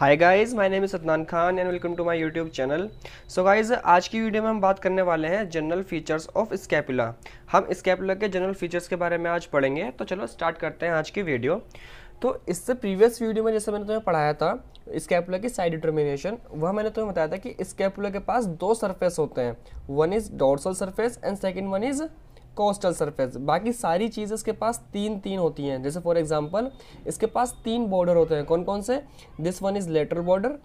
hi guys my name is Sadnan Khan and welcome to my YouTube channel so guys आज की video में हम बात करने वाले हैं जनरल फीचर्स ऑफ स्कैपुला हम स्कैपुला के जनरल फीचर्स के बारे में आज पढ़ेंगे तो चलो स्टार्ट करते हैं आज की वीडियो तो इससे प्रीवियस वीडियो में जैसे मैंने तुम्हें पढ़ाया था स्कैपुला की साइड डिटर्मिनेशन वह मैंने तुम्हें बताया था कि स्कैपुला के पास दो सरफेस होते हैं one is dorsal surface and second one is costal surface बाकी सारी चीज़ इसके पास तीन तीन होती हैं जैसे फॉर एग्जांपल इसके पास तीन बॉर्डर होते हैं कौन कौन से this one is lateral border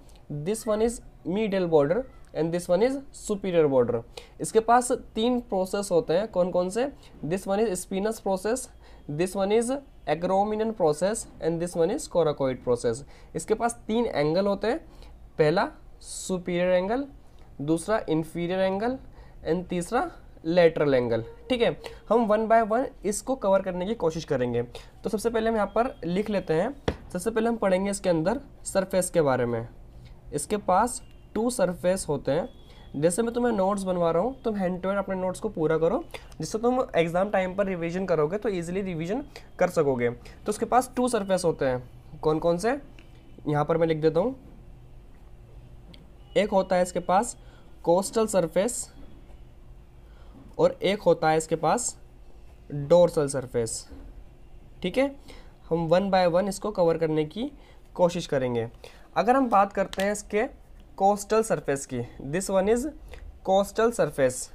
this one is medial border and this one is superior border इसके पास तीन प्रोसेस होते हैं कौन कौन से this one is spinous process this one is acromion process and this one is coracoid process इसके पास तीन एंगल होते हैं पहला सुपीरियर एंगल दूसरा इन्फीरियर एंगल एंड तीसरा लेटरल एंगल ठीक है हम वन बाय वन इसको कवर करने की कोशिश करेंगे तो सबसे पहले हम यहाँ पर लिख लेते हैं सबसे पहले हम पढ़ेंगे इसके अंदर सरफेस के बारे में इसके पास टू सरफेस होते हैं जैसे मैं तुम्हें नोट्स बनवा रहा हूँ तुम हैंड टू हैंड अपने नोट्स को पूरा करो जिससे तुम एग्ज़ाम टाइम पर रिविजन करोगे तो ईजिली रिविज़न कर सकोगे तो उसके पास टू सरफेस होते हैं कौन कौन से यहाँ पर मैं लिख देता हूँ एक होता है इसके पास कोस्टल सरफेस और एक होता है इसके पास डोरसल सरफेस ठीक है हम वन बाय वन इसको कवर करने की कोशिश करेंगे अगर हम बात करते हैं इसके कोस्टल सरफेस की this one is costal surface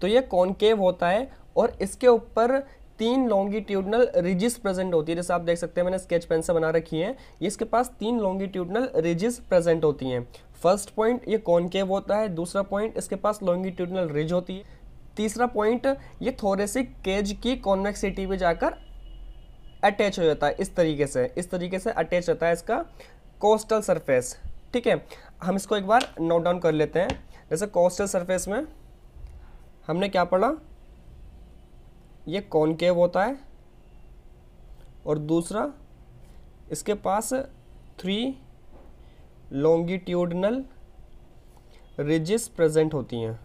तो ये कॉनकेव होता है और इसके ऊपर तीन लॉन्गिट्यूडनल रिजिस प्रेजेंट होती है जैसे आप देख सकते हैं मैंने स्केच पेन से बना रखी है इसके पास तीन लॉन्गिट्यूडनल रिजिस प्रेजेंट होती हैं फर्स्ट पॉइंट ये कॉनकेव होता है दूसरा पॉइंट इसके पास लॉन्गिट्यूडनल रिज होती है तीसरा पॉइंट ये थोरेसिक केज की कॉन्वेक्सिटी में जाकर अटैच हो जाता है इस तरीके से इस तरीके से अटैच होता है इसका कोस्टल सरफेस ठीक है हम इसको एक बार नोट डाउन कर लेते हैं जैसे कोस्टल सरफेस में हमने क्या पढ़ा ये कॉनकेव होता है और दूसरा इसके पास थ्री लॉन्गिट्यूडनल रिजिस प्रेजेंट होती हैं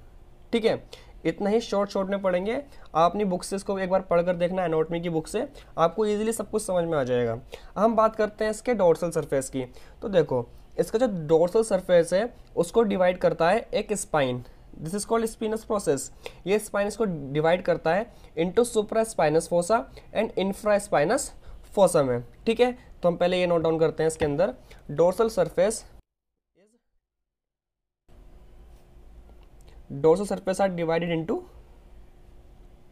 ठीक है इतना ही शॉर्ट शॉर्ट में पढ़ेंगे अपनी बुक से इसको एक बार पढ़कर देखना एनोटमी की बुक से आपको इजीली सब कुछ समझ में आ जाएगा हम बात करते हैं इसके डोर्सल सरफेस की तो देखो इसका जो डोर्सल सरफेस है उसको डिवाइड करता है एक spine this is called spinous process ये स्पाइन को डिवाइड करता है into supra spinous fossa and infra spinous fossa में ठीक है तो हम पहले ये नोट डाउन करते हैं इसके अंदर dorsal surface dorsal surface are divided into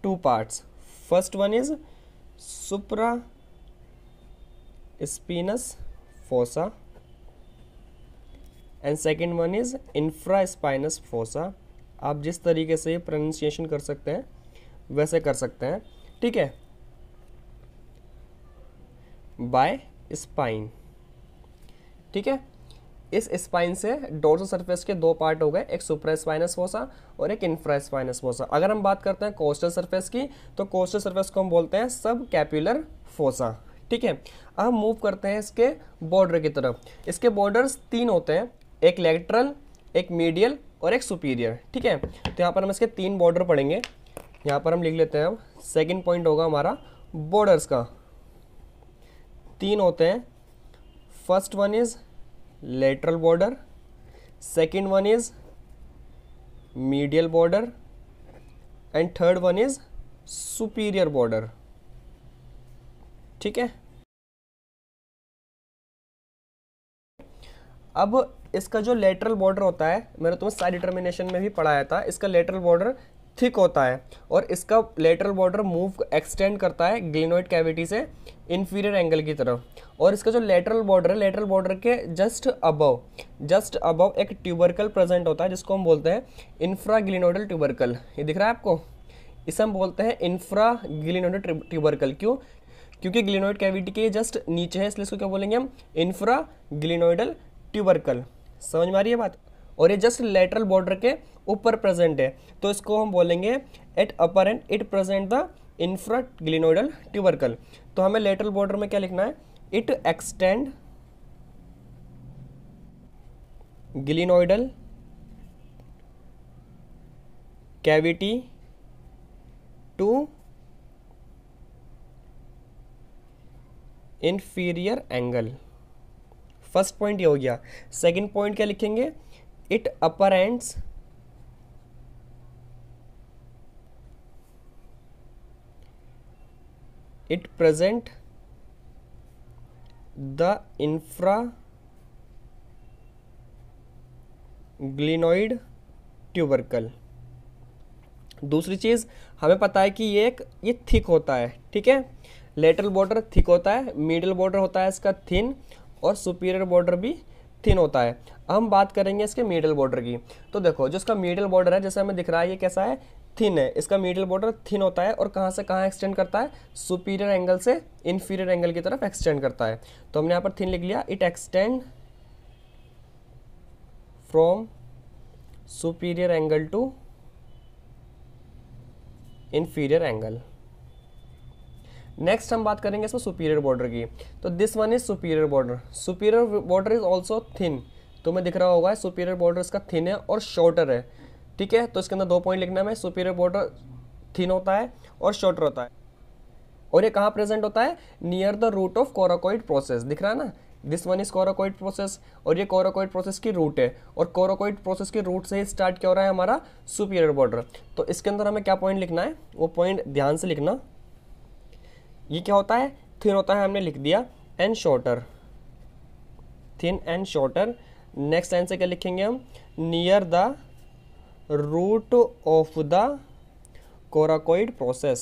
two parts first one is supra spinous fossa and second one is infra spinous fossa आप जिस तरीके से प्रोनाउंसिएशन कर सकते हैं वैसे कर सकते हैं ठीक है बाय स्पाइन ठीक है इस स्पाइन से डोर्सल सरफेस के दो पार्ट हो गए एक सुपर स्पाइनस फोसा और एक इंफ्रा स्पाइनस फोसा अगर हम बात करते हैं कोस्टल सरफेस की तो कोस्टल सरफेस को हम बोलते हैं सब कैप्यूलर फोसा ठीक है अब हम मूव करते हैं इसके बॉर्डर की तरफ इसके बॉर्डर्स तीन होते हैं एक लेटरल एक मीडियल और एक सुपीरियर ठीक है तो यहाँ पर हम इसके तीन बॉर्डर पढ़ेंगे यहाँ पर हम लिख लेते हैं अब सेकेंड पॉइंट होगा हमारा बॉर्डर्स का तीन होते हैं first one is lateral border second one is medial border and third one is superior border ठीक है अब इसका जो लेटरल बॉर्डर होता है मैंने तुम्हें साइड डिटर्मिनेशन में भी पढ़ाया था इसका लेटरल बॉर्डर थिक होता है और इसका लेटरल बॉर्डर मूव एक्सटेंड करता है ग्लिनोइड कैविटी से इन्फीरियर एंगल की तरफ और इसका जो लेटरल बॉर्डर है लेटरल बॉर्डर के जस्ट अबव जस्ट अबव एक ट्यूबरकल प्रेजेंट होता है जिसको हम बोलते हैं इन्फ्राग्लिनोडल ट्यूबरकल ये दिख रहा है आपको इसे हम बोलते हैं इन्फ्रा ग्लिनोडल ट्यूबरकल क्यों क्योंकि ग्लिनोइड कैविटी के जस्ट नीचे है इसलिए इसको क्या बोलेंगे हम इन्फ्रा ग्लिनोइडल ट्यूबरकल समझ में आ रही है बात और ये जस्ट लेटरल बॉर्डर के ऊपर प्रेजेंट है तो इसको हम बोलेंगे at upper end it present the infra glenoidal tubercle तो हमें लेटरल बॉर्डर में क्या लिखना है it extend glenoidal cavity to inferior angle first point ये हो गया सेकंड पॉइंट क्या लिखेंगे it upper ends it present the infra glenoid tubercle दूसरी चीज़ हमें पता है कि ये एक ये थिक होता है ठीक है लेटरल बॉर्डर थिक होता है मिडल बॉर्डर होता है इसका थिन और सुपीरियर बॉर्डर भी थिन होता है हम बात करेंगे इसके मिडल बॉर्डर की तो देखो जो इसका मिडल बॉर्डर है जैसे हमें दिख रहा है ये कैसा है थिन है इसका मिडिल बॉर्डर थिन होता है और कहाँ से कहाँ एक्सटेंड करता है सुपीरियर एंगल से इन्फीरियर एंगल की तरफ एक्सटेंड करता है तो हमने यहाँ पर थिन लिख लिया it extend from superior angle to inferior angle next हम बात करेंगे इसमें सुपीरियर बॉर्डर की तो this one is superior border superior border is also thin तुम्हें दिख रहा होगा सुपीरियर बॉर्डर इसका थिन है और शॉर्टर है ठीक है तो इसके अंदर दो पॉइंट लिखना है सुपीरियर बॉर्डर थिन होता है और शॉर्टर होता है और ये कहाँ प्रेजेंट होता है near the root of coracoid process दिख रहा है ना this one is coracoid process और ये कोरोकोइड प्रोसेस की रूट है और कोरोकोइड प्रोसेस की रूट से ही स्टार्ट क्या हो रहा है हमारा सुपीरियर बॉर्डर तो इसके अंदर हमें क्या पॉइंट लिखना है वो पॉइंट ध्यान से लिखना ये क्या होता है थिन होता है हमने लिख दिया and shorter thin and shorter next line से क्या लिखेंगे हम near the root of the coracoid process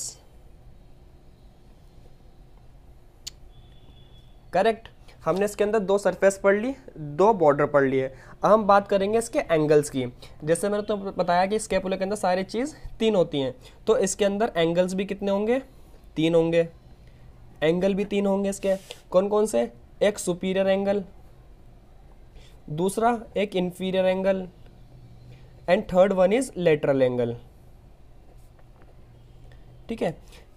correct हमने इसके अंदर दो सरफेस पढ़ ली दो बॉर्डर पढ़ लिए अब हम बात करेंगे इसके एंगल्स की जैसे मैंने तो बताया कि स्केपुला के अंदर सारी चीज़ तीन होती हैं तो इसके अंदर एंगल्स भी कितने होंगे तीन होंगे एंगल भी तीन होंगे इसके कौन कौन से एक सुपीरियर एंगल दूसरा एक inferior angle and third one is lateral angle ठीक है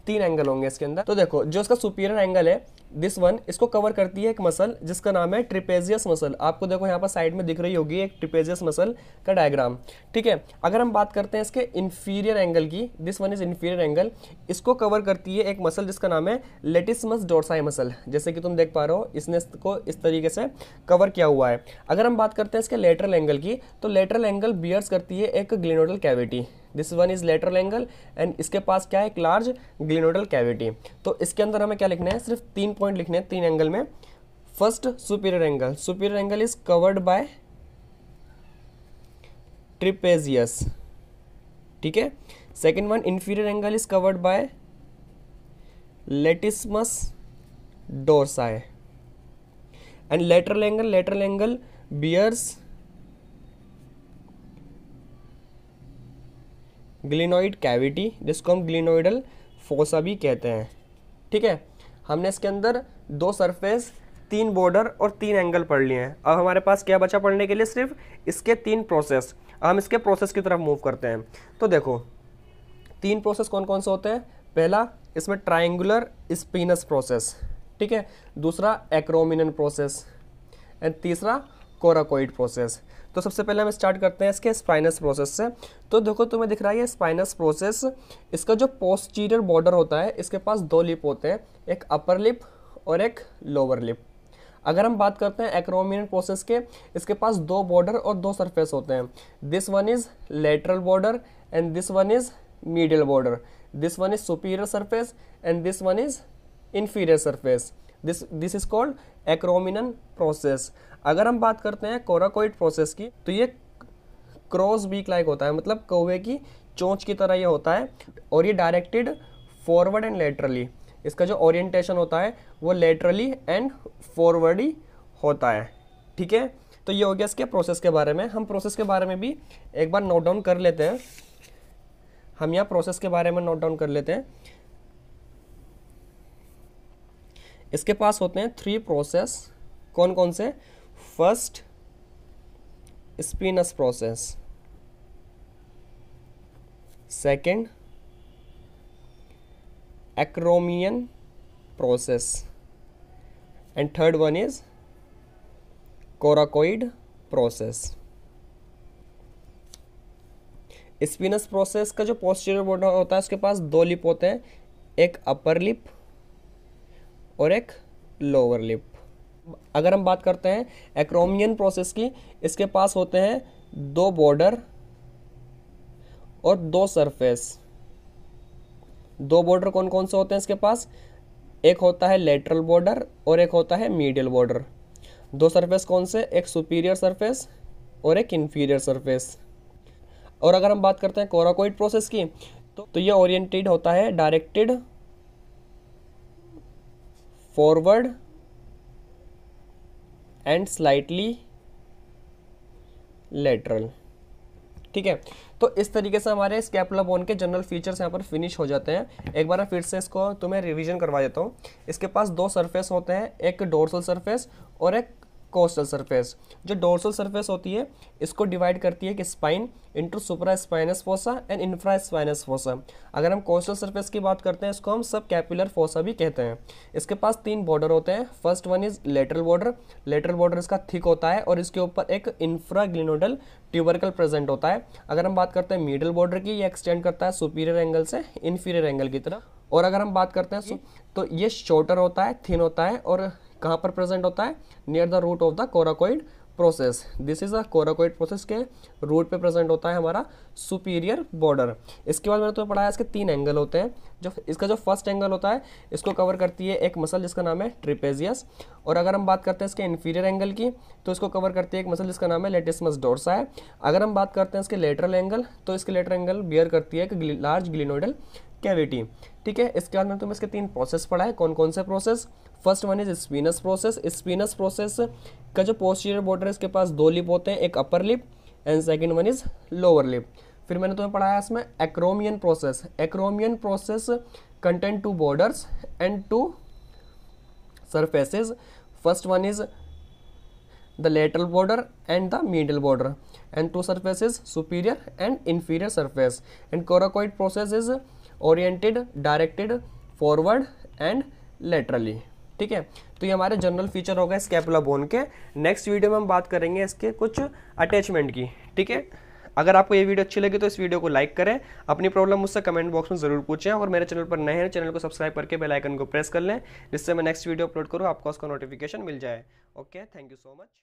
तीन एंगल होंगे इसके अंदर तो देखो जो इसका सुपीरियर एंगल है दिस वन इसको कवर करती है एक मसल जिसका नाम है ट्रिपेजियस मसल आपको देखो यहाँ पर साइड में दिख रही होगी एक ट्रिपेजियस मसल का डायग्राम ठीक है अगर हम बात करते हैं इसके इन्फीरियर एंगल की this one is inferior angle इसको कवर करती है एक मसल जिसका नाम है लेटिसमस डोरसाई मसल जैसे कि तुम देख पा रहे हो इसने इसको इस तरीके से कवर किया हुआ है अगर हम बात करते हैं इसके लेटरल एंगल की तो लेटरल एंगल बियर्स करती है एक glenoidal cavity this one is lateral angle and इसके पास क्या है एक लार्ज ग्लिनोडल कैविटी तो इसके अंदर हमें क्या लिखना है सिर्फ तीन पॉइंट लिखने हैं तीन एंगल में first superior angle superior angle is covered by trapezius ठीक है second one inferior angle is covered by latissimus dorsi and lateral angle lateral angle bears glenoid cavity जिसको हम ग्लिनोइडल फोसा भी कहते हैं ठीक है हमने इसके अंदर दो सरफेस तीन बॉर्डर और तीन एंगल पढ़ लिए हैं अब हमारे पास क्या बचा पढ़ने के लिए सिर्फ इसके तीन प्रोसेस हम इसके प्रोसेस की तरफ मूव करते हैं तो देखो तीन प्रोसेस कौन कौन से होते हैं पहला इसमें ट्राइंगुलर स्पिनस प्रोसेस ठीक है दूसरा एक्रोमिनन प्रोसेस एंड तीसरा कोराकोइड प्रोसेस तो सबसे पहले हम स्टार्ट करते हैं इसके स्पाइनस प्रोसेस से तो देखो तुम्हें दिख रहा है ये स्पाइनस प्रोसेस इसका जो पोस्टीरियर बॉर्डर होता है इसके पास दो लिप होते हैं एक अपर लिप और एक लोअर लिप अगर हम बात करते हैं एक्रोमिन प्रोसेस के इसके पास दो बॉर्डर और दो सरफेस होते हैं this one is lateral border and this one is medial border this one is superior surface and this one is inferior surface this this is called acromion process अगर हम बात करते हैं कोराकोइड प्रोसेस की तो ये क्रॉस बीक लाइक होता है मतलब कौवे की चोंच की तरह ये होता है और ये डायरेक्टेड फॉरवर्ड एंड लेटरली इसका जो ओरिएंटेशन होता है वो लेटरली एंड फॉरवर्ड ही होता है ठीक है तो ये हो गया इसके प्रोसेस के बारे में हम प्रोसेस के बारे में भी एक बार नोट डाउन कर लेते हैं हम यहाँ प्रोसेस के बारे में नोट डाउन कर लेते हैं इसके पास होते हैं थ्री प्रोसेस कौन कौन से first spinous process second acromion process and third one is coracoid process spinous process का जो पोस्टीरियर बोर्ड होता है उसके पास दो लिप होते हैं एक अपर लिप और एक लोअर लिप अगर हम बात करते हैं एक्रोमियन प्रोसेस की इसके पास होते हैं दो बॉर्डर और दो सरफेस दो बॉर्डर कौन कौन से होते हैं इसके पास एक होता है लेटरल बॉर्डर और एक होता है मीडियल बॉर्डर दो सरफेस कौन से एक सुपीरियर सरफेस और एक इन्फीरियर सरफेस और अगर हम बात करते हैं कोराकोइड प्रोसेस की तो, तो ये ओरिएंटेड होता है directed forward and slightly lateral ठीक है तो इस तरीके से हमारे स्कैपुला बोन के जनरल फीचर्स यहाँ पर फिनिश हो जाते हैं एक बार फिर से इसको तुम्हें रिवीजन करवा देता हूँ इसके पास दो सरफेस होते हैं एक डोरसल सरफेस और एक कोस्टल सरफेस जो डोर्सल सरफेस होती है इसको डिवाइड करती है कि spine into supra spinous fossa and infra spinous fossa अगर हम कोस्टल सरफेस की बात करते हैं इसको हम सब कैपुलर फोसा भी कहते हैं इसके पास तीन बॉर्डर होते हैं first one is lateral border lateral border इसका थिक होता है और इसके ऊपर एक इंफ्राग्लिनोडल ग्लिनोडल ट्यूबरकल प्रेजेंट होता है अगर हम बात करते हैं मिडल बॉर्डर की ये एक्सटेंड करता है सुपीरियर एंगल से इन्फीरियर एंगल की तरफ और अगर हम बात करते हैं तो ये शॉर्टर होता है थिन होता है और कहाँ पर प्रेजेंट होता है near the root of the coracoid process this is a coracoid process के रूट पे प्रेजेंट होता है हमारा सुपीरियर बॉर्डर इसके बाद मैंने तुम्हें पढ़ाया इसके तीन एंगल होते हैं जो इसका जो फर्स्ट एंगल होता है इसको कवर करती है एक मसल जिसका नाम है ट्रिपेजियस और अगर हम बात करते हैं इसके इन्फीरियर एंगल की तो इसको कवर करती है एक मसल जिसका नाम है लेटिसमस डोरसा है अगर हम बात करते हैं इसके लेटरल एंगल तो इसके लेटर एंगल बियर करती है एक लार्ज ग्लिनोइडल कैविटी ठीक है इसके बाद में तुम्हें इसके तीन प्रोसेस पढ़ा है कौन कौन से process first one is spinous process spinous process का जो पोस्टीरियर बॉर्डर है इसके पास दो लिप होते हैं एक upper lip and second one is lower lip फिर मैंने तुम्हें पढ़ाया इसमें acromion process acromion process contains two borders and two surfaces first one is the lateral border and the middle border and two surfaces superior and inferior surface and coracoid process is oriented directed forward and laterally ठीक है तो ये हमारे general feature हो गए scapula bone के next video में हम बात करेंगे इसके कुछ अटैचमेंट की ठीक है अगर आपको ये वीडियो अच्छी लगी तो इस वीडियो को लाइक करें अपनी प्रॉब्लम मुझसे कमेंट बॉक्स में जरूर पूछें और मेरे चैनल पर नए हैं चैनल को सब्सक्राइब करके बेल आइकन को प्रेस कर लें जिससे मैं नेक्स्ट वीडियो अपलोड करूँ आपको उसका नोटिफिकेशन मिल जाए okay thank you so much